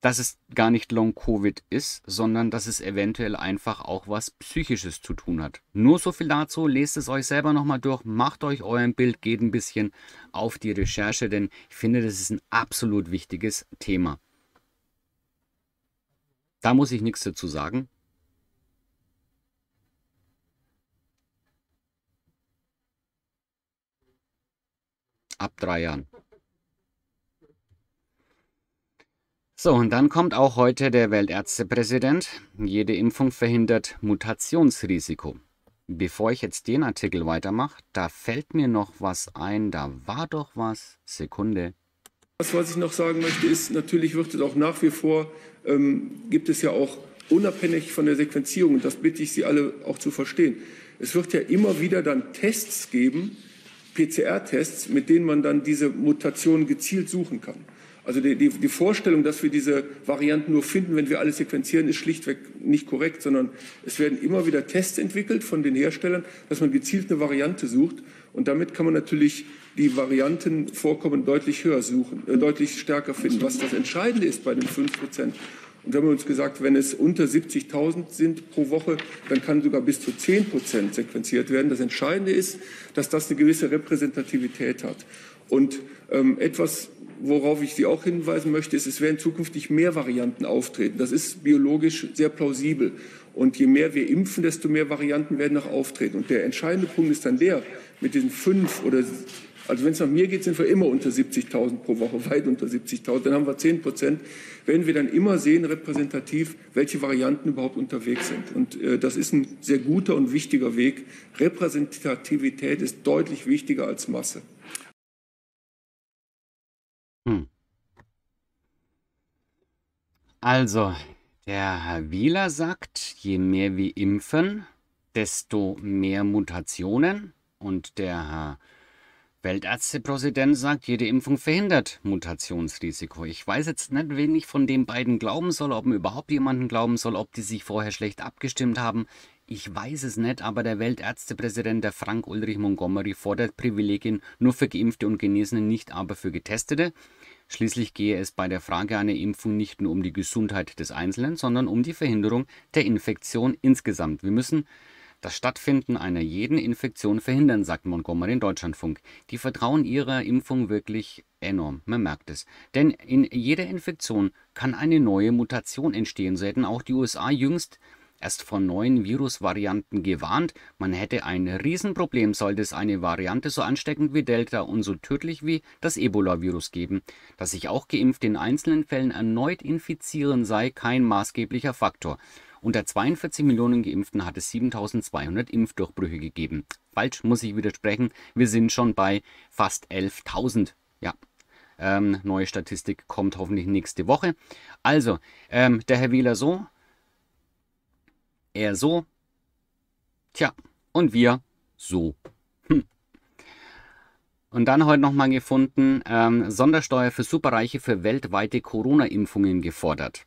dass es gar nicht Long Covid ist, sondern dass es eventuell einfach auch was Psychisches zu tun hat. Nur so viel dazu, lest es euch selber nochmal durch, macht euch euer Bild, geht ein bisschen auf die Recherche, denn ich finde, das ist ein absolut wichtiges Thema. Da muss ich nichts dazu sagen. ab drei Jahren. So, und dann kommt auch heute der Weltärztepräsident. Jede Impfung verhindert Mutationsrisiko. Bevor ich jetzt den Artikel weitermache, da fällt mir noch was ein, da war doch was. Sekunde.
Das, was ich noch sagen möchte, ist, natürlich wird es auch nach wie vor, ähm, gibt es ja auch unabhängig von der Sequenzierung, und das bitte ich Sie alle auch zu verstehen, es wird ja immer wieder dann Tests geben, PCR-Tests, mit denen man dann diese Mutationen gezielt suchen kann. Also die, die, die, Vorstellung, dass wir diese Varianten nur finden, wenn wir alle sequenzieren, ist schlichtweg nicht korrekt, sondern es werden immer wieder Tests entwickelt von den Herstellern, dass man gezielt eine Variante sucht. Und damit kann man natürlich die Variantenvorkommen deutlich höher suchen, äh, deutlich stärker finden. Was das Entscheidende ist bei den fünf Prozent, und wir haben uns gesagt, wenn es unter 70.000 sind pro Woche, dann kann sogar bis zu 10 Prozent sequenziert werden. Das Entscheidende ist, dass das eine gewisse Repräsentativität hat. Und ähm, etwas, worauf ich Sie auch hinweisen möchte, ist, es werden zukünftig mehr Varianten auftreten. Das ist biologisch sehr plausibel. Und je mehr wir impfen, desto mehr Varianten werden noch auftreten. Und der entscheidende Punkt ist dann der, mit diesen fünf oder also wenn es nach mir geht, sind wir immer unter 70.000 pro Woche, weit unter 70.000. Dann haben wir 10 Prozent. Werden wir dann immer sehen, repräsentativ, welche Varianten überhaupt unterwegs sind. Und äh, das ist ein sehr guter und wichtiger Weg. Repräsentativität ist deutlich wichtiger als Masse. Hm.
Also, der Herr Wieler sagt, je mehr wir impfen, desto mehr Mutationen. Und der Herr Weltärztepräsident sagt, jede Impfung verhindert Mutationsrisiko. Ich weiß jetzt nicht, wen ich von den beiden glauben soll, ob mir überhaupt jemanden glauben soll, ob die sich vorher schlecht abgestimmt haben. Ich weiß es nicht, aber der Weltärztepräsident, der Frank Ulrich Montgomery, fordert Privilegien nur für Geimpfte und Genesene, nicht aber für Getestete. Schließlich gehe es bei der Frage einer Impfung nicht nur um die Gesundheit des Einzelnen, sondern um die Verhinderung der Infektion insgesamt. Wir müssen das Stattfinden einer jeden Infektion verhindern, sagt Montgomery in Deutschlandfunk. Die vertrauen ihrer Impfung wirklich enorm, man merkt es. Denn in jeder Infektion kann eine neue Mutation entstehen, so hätten auch die USA jüngst erst von neuen Virusvarianten gewarnt. Man hätte ein Riesenproblem, sollte es eine Variante so ansteckend wie Delta und so tödlich wie das Ebola-Virus geben. Dass sich auch geimpft in einzelnen Fällen erneut infizieren sei kein maßgeblicher Faktor. Unter 42 Millionen Geimpften hat es 7200 Impfdurchbrüche gegeben. Falsch, muss ich widersprechen. Wir sind schon bei fast 11.000. Ja. Ähm, neue Statistik kommt hoffentlich nächste Woche. Also, ähm, der Herr Wähler so, er so, tja, und wir so. Hm. Und dann heute nochmal gefunden, ähm, Sondersteuer für Superreiche für weltweite Corona-Impfungen gefordert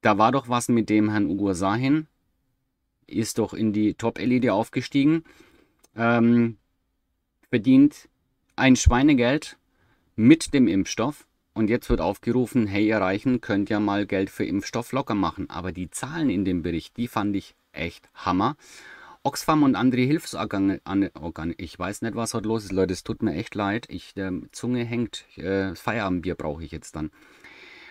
da war doch was mit dem Herrn Ugur Sahin. Ist doch in die Top-Elite aufgestiegen. Ähm, verdient ein Schweinegeld mit dem Impfstoff. Und jetzt wird aufgerufen, hey ihr Reichen, könnt ja mal Geld für Impfstoff locker machen. Aber die Zahlen in dem Bericht, die fand ich echt Hammer. Oxfam und andere Hilfsorgane, oh ich weiß nicht, was heute los ist, Leute, es tut mir echt leid. Ich, äh, Zunge hängt, äh, Feierabendbier brauche ich jetzt dann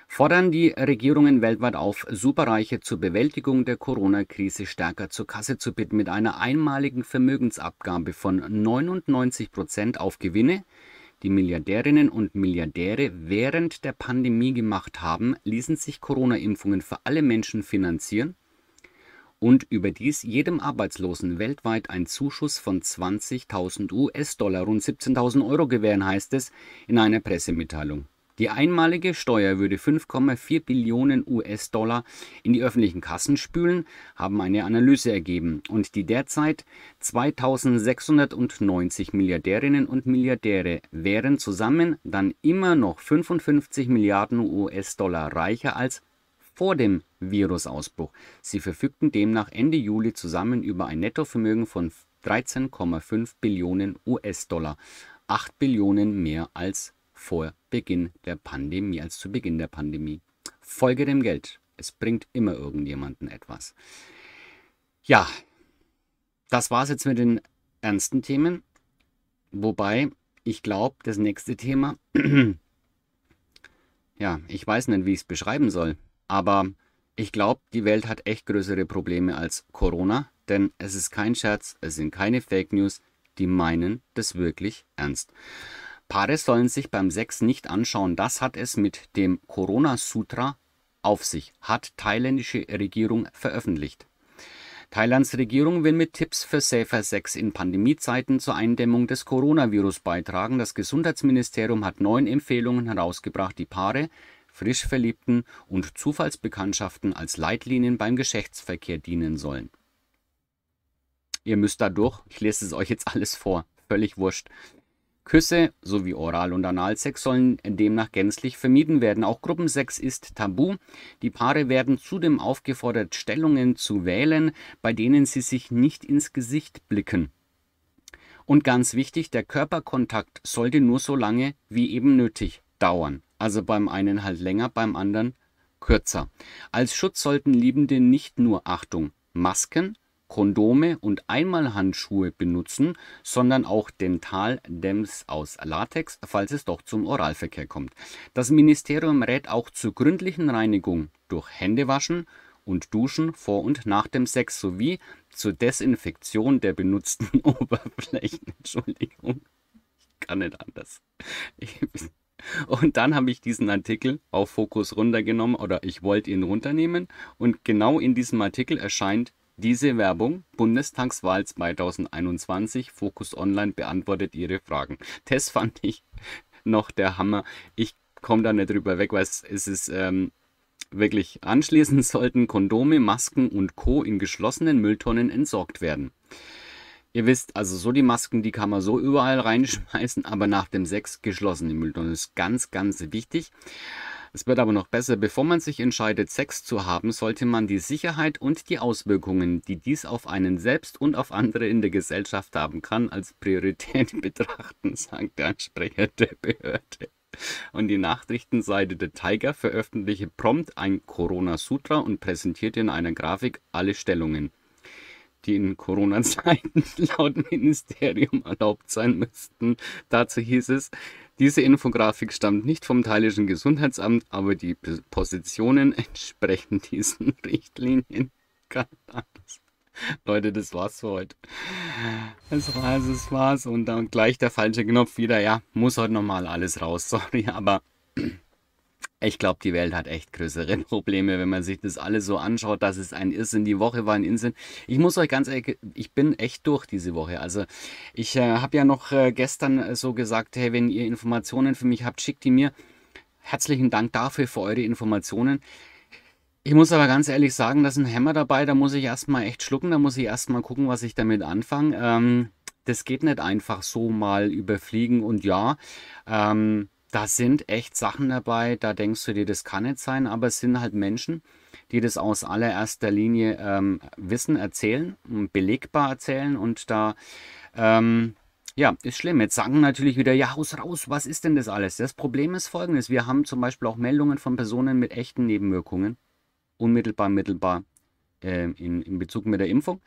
fordern die Regierungen weltweit auf, Superreiche zur Bewältigung der Corona-Krise stärker zur Kasse zu bitten mit einer einmaligen Vermögensabgabe von 99 Prozent auf Gewinne, die Milliardärinnen und Milliardäre während der Pandemie gemacht haben, ließen sich Corona-Impfungen für alle Menschen finanzieren und überdies jedem Arbeitslosen weltweit ein Zuschuss von 20.000 US-Dollar, rund 17.000 Euro gewähren, heißt es in einer Pressemitteilung. Die einmalige Steuer würde 5,4 Billionen US-Dollar in die öffentlichen Kassen spülen, haben eine Analyse ergeben. Und die derzeit 2690 Milliardärinnen und Milliardäre wären zusammen dann immer noch 55 Milliarden US-Dollar reicher als vor dem Virusausbruch. Sie verfügten demnach Ende Juli zusammen über ein Nettovermögen von 13,5 Billionen US-Dollar, 8 Billionen mehr als vor Beginn der Pandemie, als zu Beginn der Pandemie. Folge dem Geld. Es bringt immer irgendjemanden etwas. Ja, das war es jetzt mit den ernsten Themen. Wobei, ich glaube, das nächste Thema, ja, ich weiß nicht, wie ich es beschreiben soll, aber ich glaube, die Welt hat echt größere Probleme als Corona, denn es ist kein Scherz, es sind keine Fake News, die meinen das wirklich ernst. Paare sollen sich beim Sex nicht anschauen. Das hat es mit dem Corona Sutra auf sich, hat thailändische Regierung veröffentlicht. Thailands Regierung will mit Tipps für safer Sex in Pandemiezeiten zur Eindämmung des Coronavirus beitragen. Das Gesundheitsministerium hat neun Empfehlungen herausgebracht, die Paare, Frischverliebten und Zufallsbekanntschaften als Leitlinien beim Geschäftsverkehr dienen sollen. Ihr müsst dadurch, Ich lese es euch jetzt alles vor. Völlig wurscht. Küsse sowie Oral- und Analsex sollen demnach gänzlich vermieden werden. Auch Gruppensex ist tabu. Die Paare werden zudem aufgefordert, Stellungen zu wählen, bei denen sie sich nicht ins Gesicht blicken. Und ganz wichtig, der Körperkontakt sollte nur so lange wie eben nötig dauern. Also beim einen halt länger, beim anderen kürzer. Als Schutz sollten Liebende nicht nur Achtung, Masken, Kondome und Einmalhandschuhe benutzen, sondern auch dental aus Latex, falls es doch zum Oralverkehr kommt. Das Ministerium rät auch zur gründlichen Reinigung durch Händewaschen und Duschen vor und nach dem Sex sowie zur Desinfektion der benutzten Oberflächen. Entschuldigung, ich kann nicht anders. und dann habe ich diesen Artikel auf Fokus runtergenommen oder ich wollte ihn runternehmen. Und genau in diesem Artikel erscheint diese Werbung Bundestagswahl 2021 Fokus Online beantwortet Ihre Fragen. Das fand ich noch der Hammer. Ich komme da nicht drüber weg, weil es ist ähm, wirklich anschließend sollten Kondome, Masken und Co. in geschlossenen Mülltonnen entsorgt werden. Ihr wisst, also so die Masken, die kann man so überall reinschmeißen, aber nach dem Sex geschlossene Mülltonnen ist ganz, ganz wichtig. Es wird aber noch besser, bevor man sich entscheidet, Sex zu haben, sollte man die Sicherheit und die Auswirkungen, die dies auf einen selbst und auf andere in der Gesellschaft haben kann, als Priorität betrachten, sagt der Sprecher der Behörde. Und die Nachrichtenseite der Tiger veröffentlichte prompt ein Corona-Sutra und präsentierte in einer Grafik alle Stellungen, die in Corona-Zeiten laut Ministerium erlaubt sein müssten. Dazu hieß es, diese Infografik stammt nicht vom thailändischen Gesundheitsamt, aber die Positionen entsprechen diesen Richtlinien. Leute, das war's für heute. Das war's, das war's. Und dann gleich der falsche Knopf wieder. Ja, muss heute nochmal alles raus. Sorry, aber ich glaube, die Welt hat echt größere Probleme, wenn man sich das alles so anschaut, dass es ein Irrsinn, die Woche war ein Irrsinn. Ich muss euch ganz ehrlich, ich bin echt durch diese Woche. Also ich äh, habe ja noch äh, gestern äh, so gesagt, hey, wenn ihr Informationen für mich habt, schickt die mir. Herzlichen Dank dafür für eure Informationen. Ich muss aber ganz ehrlich sagen, da ist ein Hammer dabei, da muss ich erstmal echt schlucken, da muss ich erstmal gucken, was ich damit anfange. Ähm, das geht nicht einfach so mal überfliegen und ja, ähm, da sind echt Sachen dabei, da denkst du dir, das kann nicht sein, aber es sind halt Menschen, die das aus allererster Linie ähm, wissen, erzählen, belegbar erzählen und da, ähm, ja, ist schlimm. Jetzt sagen natürlich wieder, ja, haus raus, was ist denn das alles? Das Problem ist folgendes, wir haben zum Beispiel auch Meldungen von Personen mit echten Nebenwirkungen, unmittelbar, mittelbar, ähm, in, in, Bezug mit der Impfung.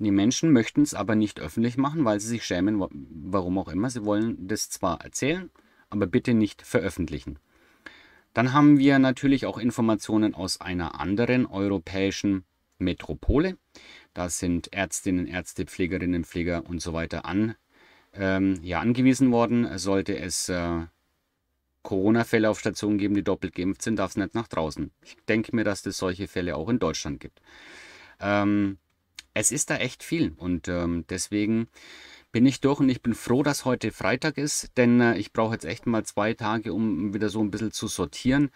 Die Menschen möchten es aber nicht öffentlich machen, weil sie sich schämen, warum auch immer. Sie wollen das zwar erzählen, aber bitte nicht veröffentlichen. Dann haben wir natürlich auch Informationen aus einer anderen europäischen Metropole. Da sind Ärztinnen, Ärzte, Pflegerinnen, Pfleger und so weiter an, ähm, ja, angewiesen worden. Sollte es äh, Corona-Fälle auf Stationen geben, die doppelt geimpft sind, darf es nicht nach draußen. Ich denke mir, dass es solche Fälle auch in Deutschland gibt. Ähm, es ist da echt viel und ähm, deswegen bin ich durch und ich bin froh, dass heute Freitag ist, denn äh, ich brauche jetzt echt mal zwei Tage, um wieder so ein bisschen zu sortieren.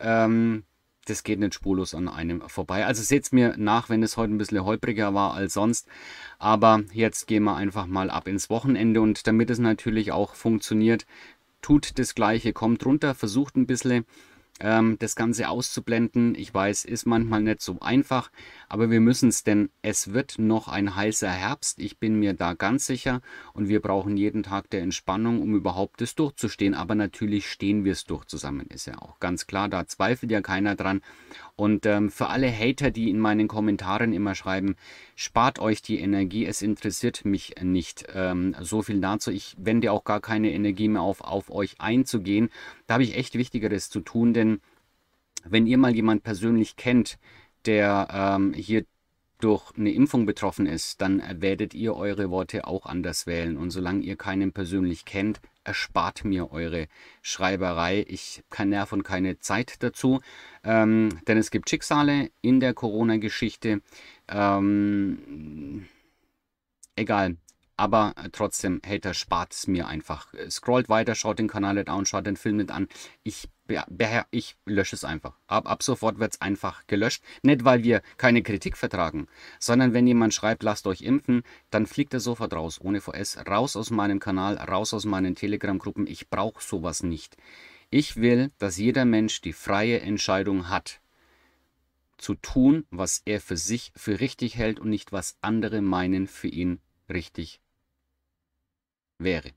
Ähm, das geht nicht spurlos an einem vorbei. Also seht es mir nach, wenn es heute ein bisschen holpriger war als sonst. Aber jetzt gehen wir einfach mal ab ins Wochenende und damit es natürlich auch funktioniert, tut das Gleiche, kommt runter, versucht ein bisschen ähm, das Ganze auszublenden. Ich weiß, ist manchmal nicht so einfach, aber wir müssen es, denn es wird noch ein heißer Herbst. Ich bin mir da ganz sicher und wir brauchen jeden Tag der Entspannung, um überhaupt das durchzustehen. Aber natürlich stehen wir es durch zusammen, ist ja auch ganz klar. Da zweifelt ja keiner dran. Und ähm, für alle Hater, die in meinen Kommentaren immer schreiben, spart euch die Energie, es interessiert mich nicht. Ähm, so viel dazu. Ich wende auch gar keine Energie mehr auf, auf euch einzugehen da habe ich echt Wichtigeres zu tun, denn wenn ihr mal jemand persönlich kennt, der ähm, hier durch eine Impfung betroffen ist, dann äh, werdet ihr eure Worte auch anders wählen. Und solange ihr keinen persönlich kennt, erspart mir eure Schreiberei. Ich habe keinen Nerv und keine Zeit dazu. Ähm, denn es gibt Schicksale in der Corona-Geschichte. Ähm, egal, aber äh, trotzdem, Hater spart es mir einfach. Äh, scrollt weiter, schaut den Kanal nicht an, schaut den Film nicht an. Ich, ich lösche es einfach. Ab, ab sofort wird es einfach gelöscht. Nicht, weil wir keine Kritik vertragen, sondern wenn jemand schreibt, lasst euch impfen, dann fliegt er sofort raus, ohne VS, raus aus meinem Kanal, raus aus meinen Telegram-Gruppen. Ich brauche sowas nicht. Ich will, dass jeder Mensch die freie Entscheidung hat zu tun, was er für sich für richtig hält und nicht, was andere meinen, für ihn richtig wäre.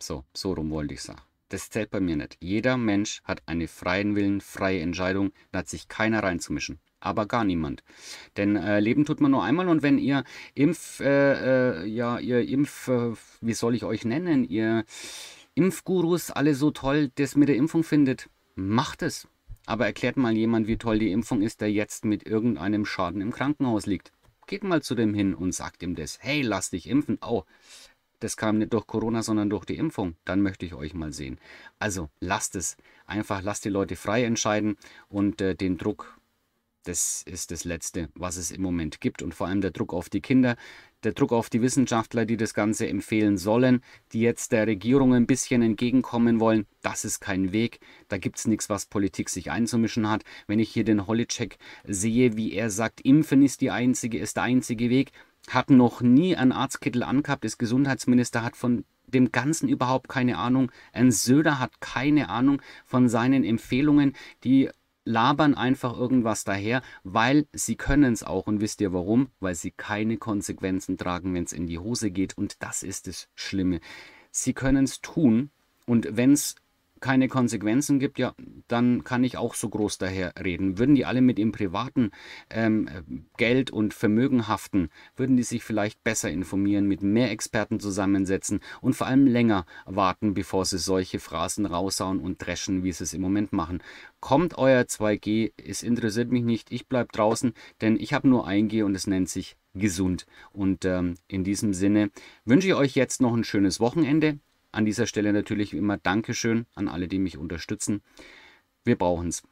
So, so rum wollte ich sagen. Das zählt bei mir nicht. Jeder Mensch hat einen freien Willen, freie Entscheidung. Da hat sich keiner reinzumischen. Aber gar niemand. Denn äh, Leben tut man nur einmal und wenn ihr Impf, äh, äh, ja, ihr Impf, äh, wie soll ich euch nennen, ihr Impfgurus alle so toll das mit der Impfung findet, macht es. Aber erklärt mal jemand, wie toll die Impfung ist, der jetzt mit irgendeinem Schaden im Krankenhaus liegt. Geht mal zu dem hin und sagt ihm das. Hey, lass dich impfen. Oh, das kam nicht durch Corona, sondern durch die Impfung. Dann möchte ich euch mal sehen. Also lasst es. Einfach lasst die Leute frei entscheiden und äh, den Druck, das ist das Letzte, was es im Moment gibt. Und vor allem der Druck auf die Kinder, der Druck auf die Wissenschaftler, die das Ganze empfehlen sollen, die jetzt der Regierung ein bisschen entgegenkommen wollen, das ist kein Weg. Da gibt es nichts, was Politik sich einzumischen hat. Wenn ich hier den Holitschek sehe, wie er sagt, Impfen ist, die einzige, ist der einzige Weg, hat noch nie einen Arztkittel angehabt, ist Gesundheitsminister, hat von dem Ganzen überhaupt keine Ahnung. Ein Söder hat keine Ahnung von seinen Empfehlungen, die labern einfach irgendwas daher, weil sie können es auch. Und wisst ihr warum? Weil sie keine Konsequenzen tragen, wenn es in die Hose geht. Und das ist das Schlimme. Sie können es tun. Und wenn es keine Konsequenzen gibt, ja, dann kann ich auch so groß daher reden. Würden die alle mit ihrem privaten ähm, Geld und Vermögen haften, würden die sich vielleicht besser informieren, mit mehr Experten zusammensetzen und vor allem länger warten, bevor sie solche Phrasen raushauen und dreschen, wie sie es im Moment machen. Kommt euer 2G, es interessiert mich nicht, ich bleibe draußen, denn ich habe nur 1G und es nennt sich gesund. Und ähm, in diesem Sinne wünsche ich euch jetzt noch ein schönes Wochenende. An dieser Stelle natürlich immer Dankeschön an alle, die mich unterstützen. Wir brauchen es.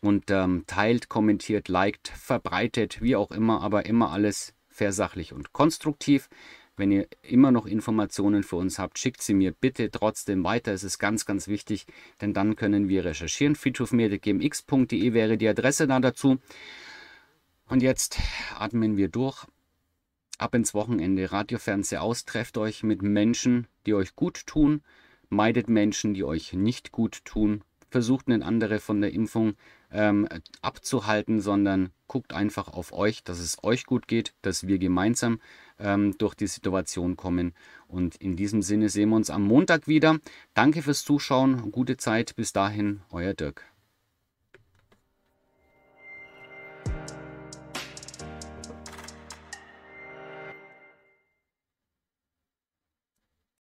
Und ähm, teilt, kommentiert, liked, verbreitet, wie auch immer, aber immer alles versachlich und konstruktiv. Wenn ihr immer noch Informationen für uns habt, schickt sie mir bitte trotzdem weiter. Es ist ganz, ganz wichtig, denn dann können wir recherchieren. friedhofmedia.gmx.de wäre die Adresse da dazu. Und jetzt atmen wir durch ab ins Wochenende. Radio, Fernseher aus, trefft euch mit Menschen, die euch gut tun, meidet Menschen, die euch nicht gut tun, versucht nicht andere von der Impfung ähm, abzuhalten, sondern guckt einfach auf euch, dass es euch gut geht, dass wir gemeinsam ähm, durch die Situation kommen. Und in diesem Sinne sehen wir uns am Montag wieder. Danke fürs Zuschauen, gute Zeit, bis dahin, euer Dirk.